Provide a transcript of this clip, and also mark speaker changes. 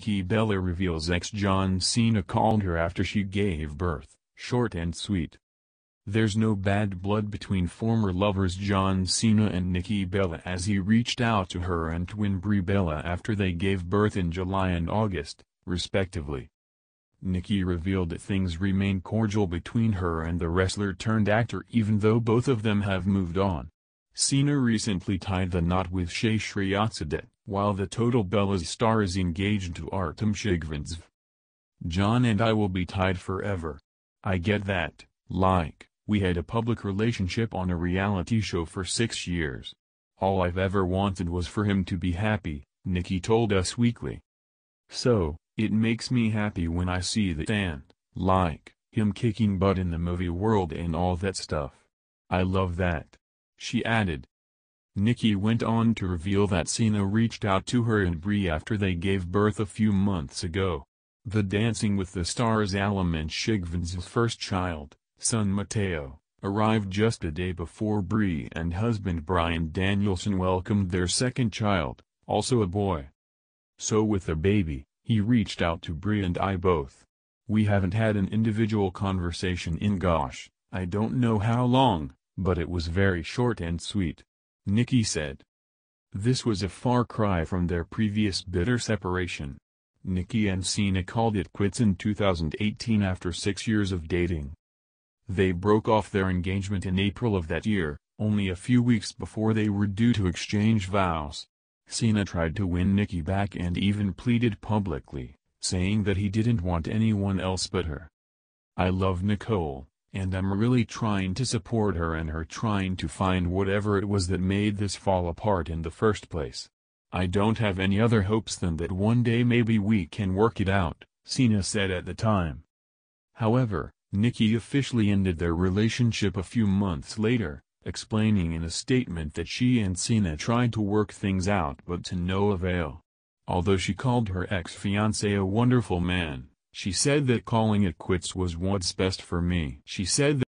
Speaker 1: Nikki Bella reveals ex John Cena called her after she gave birth, short and sweet. There's no bad blood between former lovers John Cena and Nikki Bella as he reached out to her and twin Brie Bella after they gave birth in July and August, respectively. Nikki revealed that things remain cordial between her and the wrestler-turned-actor even though both of them have moved on. Cena recently tied the knot with Shea Sriyatsidet, while the Total Bellas star is engaged to Artem Shigvintsev. John and I will be tied forever. I get that, like, we had a public relationship on a reality show for six years. All I've ever wanted was for him to be happy, Nikki told us weekly. So, it makes me happy when I see that and, like, him kicking butt in the movie world and all that stuff. I love that she added. Nikki went on to reveal that Cena reached out to her and Brie after they gave birth a few months ago. The Dancing with the Stars alum and Shigvin's first child, son Mateo, arrived just a day before Brie and husband Brian Danielson welcomed their second child, also a boy. So with the baby, he reached out to Brie and I both. We haven't had an individual conversation in gosh, I don't know how long, but it was very short and sweet. Nicky said. This was a far cry from their previous bitter separation. Nikki and Cena called it quits in 2018 after six years of dating. They broke off their engagement in April of that year, only a few weeks before they were due to exchange vows. Cena tried to win Nikki back and even pleaded publicly, saying that he didn't want anyone else but her. I love Nicole, and I'm really trying to support her and her trying to find whatever it was that made this fall apart in the first place. I don't have any other hopes than that one day maybe we can work it out, Cena said at the time. However, Nikki officially ended their relationship a few months later, explaining in a statement that she and Cena tried to work things out but to no avail. Although she called her ex-fiancé a wonderful man, she said that calling it quits was what's best for me. She said that.